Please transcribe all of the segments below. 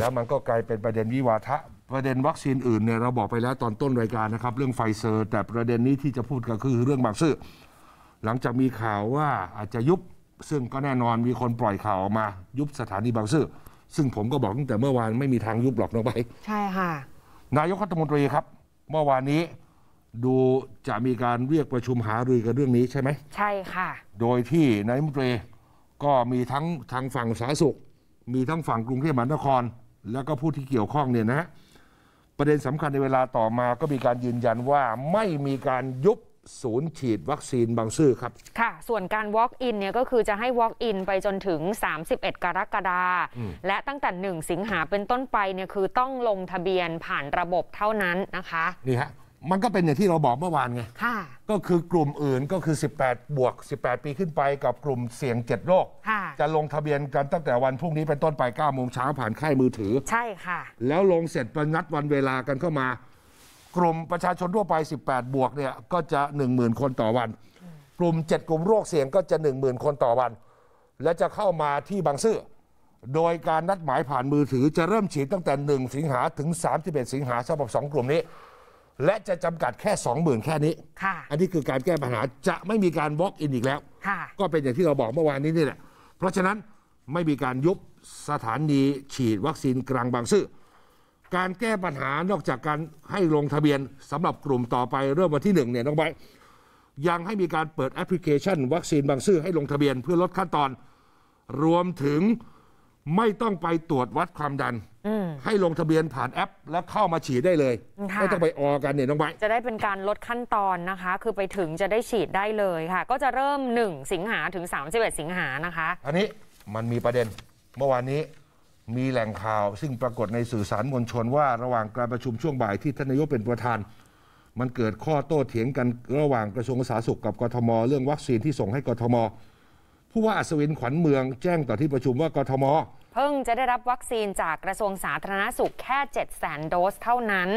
แล้วมันก็กลายเป็นประเด็นวิวาทะประเด็นวัคซีนอื่นเนี่ยเราบอกไปแล้วตอนต้นรายการนะครับ เรื่องไฟเซอร์ แต่ประเด็นนี้ที่จะพูดก็คือเรื่องบางซื่อหลังจากมีข่าวว่าอาจจะยุบซึ่งก็แน่นอนมีคนปล่อยข่าวออกมายุบสถานีบางซื่อซึ่งผมก็บอกตั้งแต่เมื่อวานไม่มีทางยุบหรอกน้องไปใช่ค่ะ นายกรัฐมนตรีครับ เมื่อวานนี้ดูจะมีการเรียกประชุมหารือกันเรื่องนี้ใช่ไหมใช่ค่ะโดยที่นายมนตรีก็มีทั้งทางฝั่งสาธารณสุข มีทั้งฝั่งกรุงเทพมหานครแล้วก็ผู้ที่เกี่ยวข้องเนี่ยนะ ประเด็นสำคัญในเวลาต่อมา ก็มีการยืนยันว่าไม่มีการยุบศูนย์ฉีดวัคซีนบางซื่อครับ ค่ะส่วนการ Walk in เนี่ยก็คือจะให้ Walk in ไปจนถึง 31 กรกฎาคมและตั้งแต่ 1 สิงหาเป็นต้นไปเนี่ยคือต้องลงทะเบียนผ่านระบบเท่านั้นนะคะนี่ฮะมันก็เป็นอย่างที่เราบอกเมื่อวานไงค่ะก็คือกลุ่มอื่นก็คือ 18 บวก 18 ปีขึ้นไปกับกลุ่มเสี่ยง 7 โรค จะลงทะเบียนกันตั้งแต่วัน พรุ่งนี้เป็นต้นไป9โมงเช้าผ่านค่ายมือถือ ใช่ค่ะ แล้วลงเสร็จประนัดวันเวลากันเข้ามา กลุ่มประชาชนทั่วไป 18 บวกเนี่ยก็จะ 10,000 คนต่อวัน กลุ่ม 7 กลุ่มโรคเสี่ยงก็จะ 10,000 คนต่อวัน และจะเข้ามาที่บางซื่อโดยการนัดหมายผ่านมือถือจะเริ่มฉีดตั้งแต่ 1 สิงหาถึง31สิงหาสำหรับ 2 กลุ่มนี้และจะจำกัดแค่20,000แค่นี้ ค่ะ อันนี้คือการแก้ปัญหาจะไม่มีการ walk in อีกแล้ว ค่ะ ก็เป็นอย่างที่เราบอกเมื่อวานนี้นี่แหละ เพราะฉะนั้นไม่มีการยุบสถานี ฉีดวัคซีนกลางบางซื่อ การแก้ปัญหานอกจากการให้ลงทะเบียนสำหรับกลุ่มต่อไปเริ่มวันที่หนึ่งเนี่ยน้องใบยังให้มีการเปิดแอปพลิเคชัน วัคซีนบางซื่อให้ลงทะเบียนเพื่อลดขั้นตอน รวมถึงไม่ต้องไปตรวจวัดความดันให้ลงทะเบียนผ่านแอป แล้วเข้ามาฉีดได้เลยไม่ต้องไปออกันเนี่ยน้องไบจะได้เป็นการลดขั้นตอนนะคะ คือไปถึงจะได้ฉีดได้เลยค่ะ ก็จะเริ่ม 1 สิงหาถึง31สิงหานะคะอันนี้มันมีประเด็นเมื่อวานนี้มีแหล่งข่าว ซึ่งปรากฏในสื่อสารมวลชนว่าระหว่างการประชุมช่วงบ่ายที่ท่านนายกเป็นประธาน มันเกิดข้อโต้เถียงกันระหว่างกระทรวงสาธารณสุขกับกทม เรื่องวัคซีนที่ส่งให้กทมผู้ว่าอัศวินขวัญเมืองแจ้งต่อที่ประชุมว่ากทมเพิ่งจะได้รับวัคซีนจากกระทรวงสาธารณสุขแค่ 7 0 0แสนโดสเท่านั้น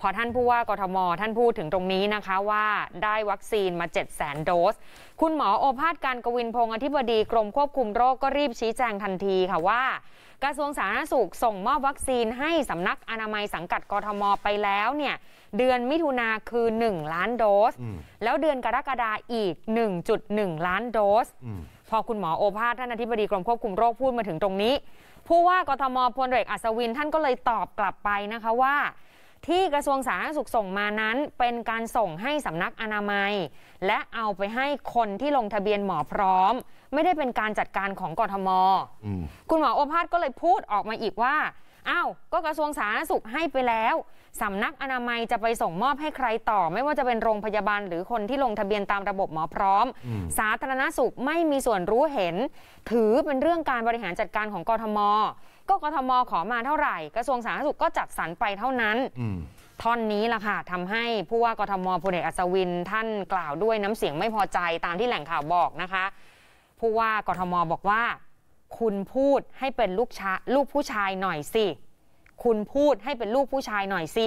พอท่านผู้ว่ากทม ท่านพูดถึงตรงนี้นะคะว่าได้วัคซีนมา 7 0 0สนโดส คุณหมอโอภาสการกวินพงศ์อธิบดีกรมควบคุมโรคก็รีบชี้แจงทันทีค่ะว่า กระทรวงสาธารณสุขส่งมอบวัคซีนให้สำนักอนามัยสังกัดกทม ไปแล้วเนี่ยเดือนมิถุนาคือ 1 ล้านโดส แล้วเดือนกรกฎาอีก 1.1 ล้านโดสพอคุณหมอโอภาสท่าน อธิบดีกรมควบคุมโรคพูดมาถึงตรงนี้ผู้ว่ากทมพลเอกอัศวินท่านก็เลยตอบกลับไปนะคะว่า ที่กระทรวงสาธารณสุขส่งมานั้นเป็นการส่งให้สำนักอนามัย และเอาไปให้คนที่ลงทะเบียนหมอพร้อม ไม่ได้เป็นการจัดการของกทมมคุณหมอโอภาสก็เลยพูดออกมาอีกว่าอ้าวก็กระทรวงสาธารณสุขให้ไปแล้วสำนักอนามัยจะไปส่งมอบให้ใครต่อ ไม่ว่าจะเป็นโรงพยาบาลหรือคนที่ลงทะเบียนตามระบบหมอพร้อม สาธารณสุขไม่มีส่วนรู้เห็น ถือเป็นเรื่องการบริหารจัดการของกทม ก็กทมขอมาเท่าไหร่ กระทรวงสาธารณสุขก็จัดสรรไปเท่านั้น ท่อนนี้ล่ะค่ะทำให้ผู้ว่ากทมพลเอกอัศวิน ท่านกล่าวด้วยน้ำเสียงไม่พอใจตามที่แหล่งข่าวบอกนะคะ ผู้ว่ากทมบอกว่าคุณพูดให้เป็นลูกชาลูกผู้ชายหน่อยสิ คุณพูดให้เป็นลูกผู้ชายหน่อยสิ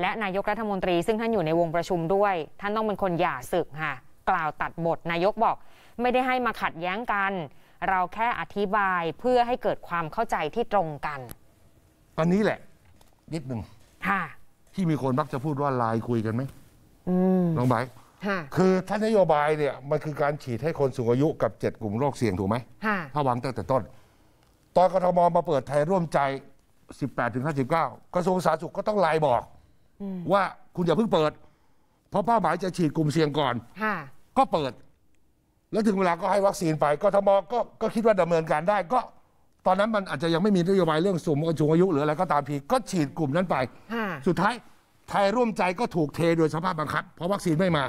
และนายกรัฐมนตรีซึ่งท่านอยู่ในวงประชุมด้วย ท่านต้องเป็นคนหย่าศึกค่ะกล่าวตัดบทนายกบอก ไม่ได้ให้มาขัดแย้งกัน เราแค่อธิบายเพื่อให้เกิดความเข้าใจที่ตรงกัน ตอนนี้แหละ นิดหนึ่งที่มีคนมักจะพูดว่าไลน์คุยกันไหมน้องไบคือท่านนโยบายเนี่ยมันคือการฉีดให้คนสูงอายุกับ 7 กลุ่มโรคเสี่ยงถูกไหมถ้าวางตั้งแต่ต้น ตอนกทมมาเปิดไทยร่วมใจ 18ถึง59กระทรวงสาธารณสุขก็ต้องไลน์บอกว่าคุณอย่าเพิ่งเปิด เพราะเป้าหมายจะฉีดกลุ่มเสี่ยงก่อน ก็เปิด แล้วถึงเวลาก็ให้วัคซีนไปกทมก็ก็คิดว่าดำเนินการได้ ก็ตอนนั้นมันอาจจะยังไม่มีนโยบายเรื่องสูงอายุหรืออะไรก็ตามพีก็ฉีดกลุ่มนั้นไปสุดท้ายไทยร่วมใจก็ถูกเทโดยสภาพบังคับเพราะวัคซีนไม่มา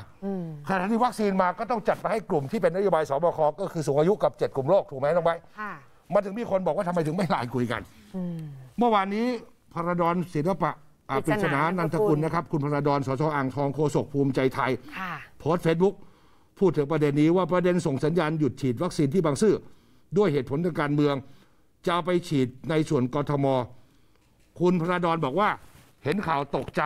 ขณะที่วัคซีนมาก็ต้องจัดไปให้กลุ่มที่เป็นนโยบายสบคก็คือสูงอายุกับ7กลุ่มโรคถูกไหมต้องว้มันถึงมีคนบอกว่าทำไมถึงไม่หลายคุยกัน เมื่อวานนี้พระดอนศิลปะปิชนะนันทกุลนะครับ คุณพระดอนสสอ่างทองโคศกภูมิใจไทยโพสต์เฟซบุ๊กพูดถึงประเด็นนี้ว่าประเด็นส่งสัญญาณหยุดฉีดวัคซีนที่บางซื่อด้วยเหตุผลทางการเมืองจะไปฉีดในส่วนกทม คุณพระดอนบอกว่าเห็นข่าวตกใจ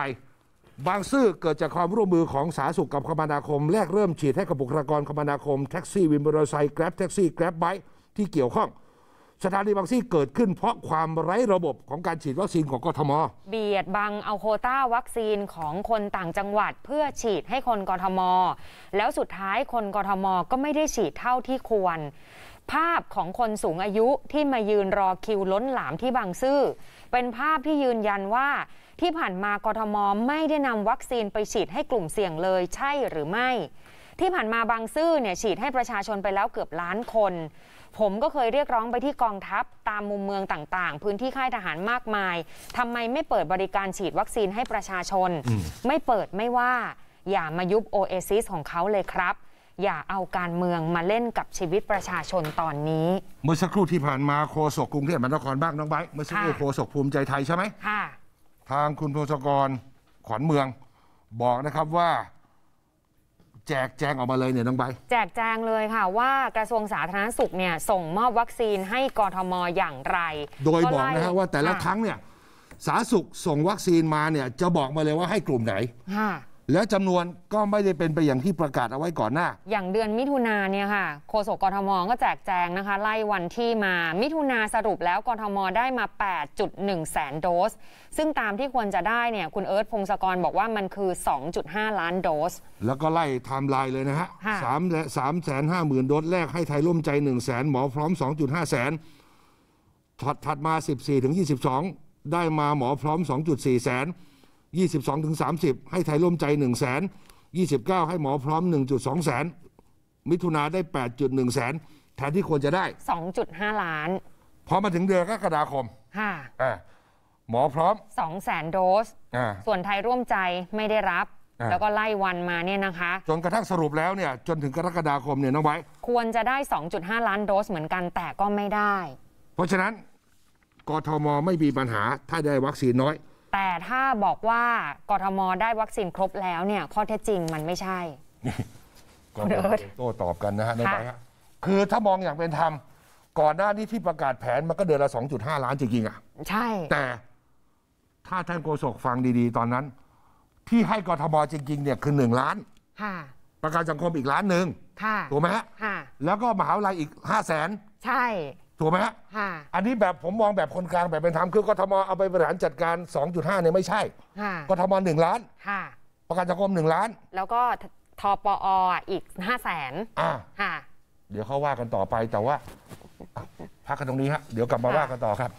บางซื่อเกิดจากความร่วมมือของสาธารณสุขกับคมนาคม แรกเริ่มฉีดให้กับบุคลากรคมนาคมแท็กซี่วินมอเตอร์ไซค์แกร็บแท็กซี่แกร็บไบค์ที่เกี่ยวข้อง สถานีบางซื่อเกิดขึ้นเพราะความไร้ระบบของการฉีดวัคซีนของกทม เบียดบังเอาโคต้าวัคซีนของคนต่างจังหวัด เพื่อฉีดให้คนกทม แล้วสุดท้ายคนกทมก็ไม่ได้ฉีดเท่าที่ควร ภาพของคนสูงอายุที่มายืนรอคิวล้นหลามที่บางซื่อเป็นภาพที่ยืนยันว่าที่ผ่านมากทมไม่ได้นำวัคซีนไปฉีดให้กลุ่มเสี่ยงเลยใช่หรือไม่ ที่ผ่านมาบางซื่อเนี่ยฉีดให้ประชาชนไปแล้วเกือบล้านคน ผมก็เคยเรียกร้องไปที่กองทัพตามมุมเมืองต่างๆ พื้นที่ค่ายทหารมากมายทำไมไม่เปิดบริการฉีดวัคซีนให้ประชาชน ไม่เปิดไม่ว่า อย่ามายุบโอเอซิสของเขาเลยครับ อย่าเอาการเมืองมาเล่นกับชีวิตประชาชนตอนนี้ เมื่อสักครู่ที่ผ่านมาโคศกกรุงเทพมหานครบ้างน้องไบเมื่อสักครู่โคศกภูมิใจไทยใช่ไหมค่ะทางคุณพงศกรขวัญเมืองบอกนะครับว่าแจกแจงออกมาเลยเนี่ยน้องใบแจกแจงเลยค่ะว่ากระทรวงสาธารณสุขเนี่ยส่งมอบวัคซีนให้กรทมอย่างไร โดยบอกนะฮะว่าแต่ละครั้งเนี่ยสาธารณสุขส่งวัคซีนมาเนี่ย จะบอกมาเลยว่าให้กลุ่มไหนแล้วจำนวนก็ไม่ได้เป็นไปอย่างที่ประกาศเอาไว้ก่อนหน้า อย่างเดือนมิถุนาเนี่ยค่ะโฆษกกทมก็แจกแจงนะคะไล่วันที่มา มิถุนาสรุปแล้วกทมได้มา 8.1 แสนโดส ซึ่งตามที่ควรจะได้เนี่ยคุณเอิร์ธพงศกรบอกว่ามันคือ 2.5 ล้านโดส แล้วก็ไล่ไทม์ไลน์เลยนะฮะ3สามและสามแสนห้าหมื่นโดส แรกให้ไทยร่วมใจหนึ่งแสนหมอพร้อมสองจุดห้าแสน ถัดถัดมาสิบสี่ถึงยี่สิบสองได้มาหมอพร้อมสองจุดสี่แสน22ถึง30 ให้ไทยร่วมใจ1แสน29 ให้หมอพร้อม 1.2แสนมิถุนาได้ 8.1แสนแทนที่ควรจะได้ 2.5 ล้านพอมาถึงเดือนกรกฎาคมค่ะ หมอพร้อม2แสนโดส ส่วนไทยร่วมใจไม่ได้รับ แล้วก็ไล่วันมาเนี่ยนะคะ จนกระทั่งสรุปแล้วเนี่ย จนถึงกรกฎาคมเนี่ยน้องไว้ ควรจะได้ 2.5 ล้านโดสเหมือนกัน แต่ก็ไม่ได้ เพราะฉะนั้น กทมไม่มีปัญหา ถ้าได้วัคซีนน้อยแต่ถ้าบอกว่ากทมได้วัคซีนครบแล้วเนี่ยข้อเท็จจริงมันไม่ใช่ก็โต้ตอบกันนะฮะน้องไปฮะ คือถ้ามองอย่างเป็นธรรมก่อนหน้านี้ที่ประกาศแผนมันก็เดือนละ 2.5 ล้านจริงๆอ่ะใช่ แต่ถ้าท่านโกศกฟังดีๆ ตอนนั้น ที่ให้กทมจริงๆเนี่ยคือ 1 ล้านค่ะประกันสังคมอีกล้านหนึ่งถูกไหมฮะแล้วก็มหาวิทยาลัยอีก5 0 0แสนใช่ถูกไหมฮะ อันนี้แบบผมมองแบบคนกลางแบบเป็นธรรมคือกทมเอาไปบริหารจัดการ 2.5เนี่ยไม่ใช่กทมหนึ่งล้าน ประกันสังคมหนึ่งล้าน แล้วก็ทปออีกห้าแสนอ่าเดี๋ยวเขาว่ากันต่อไปแต่ว่าพักกันตรงนี้ฮะเดี๋ยวกลับมาว่ากันต่อครับ